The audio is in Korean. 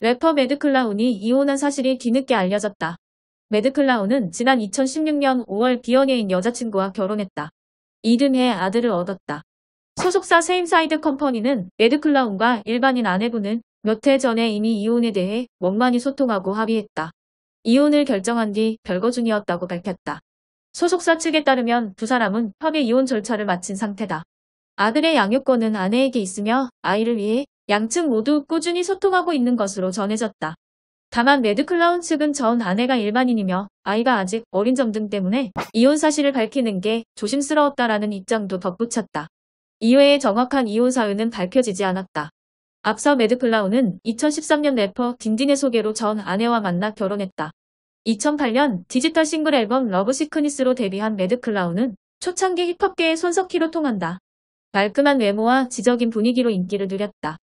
래퍼 매드클라운이 이혼한 사실이 뒤늦게 알려졌다. 매드클라운은 지난 2016년 5월 비연예인 여자친구와 결혼했다. 이듬해 아들을 얻었다. 소속사 세임사이드 컴퍼니는 매드클라운과 일반인 아내분은 몇 해 전에 이미 이혼에 대해 원만히 소통하고 합의했다. 이혼을 결정한 뒤 별거 중이었다고 밝혔다. 소속사 측에 따르면 두 사람은 협의 이혼 절차를 마친 상태다. 아들의 양육권은 아내에게 있으며 아이를 위해 양측 모두 꾸준히 소통하고 있는 것으로 전해졌다. 다만 매드클라운 측은 전 아내가 일반인이며 아이가 아직 어린 점 등 때문에 이혼 사실을 밝히는 게 조심스러웠다라는 입장도 덧붙였다. 이외에 정확한 이혼 사유는 밝혀지지 않았다. 앞서 매드클라운은 2013년 래퍼 딘딘의 소개로 전 아내와 만나 결혼했다. 2008년 디지털 싱글 앨범 러브 시크니스로 데뷔한 매드클라운은 초창기 힙합계의 손석희로 통한다. 말끔한 외모와 지적인 분위기로 인기를 누렸다.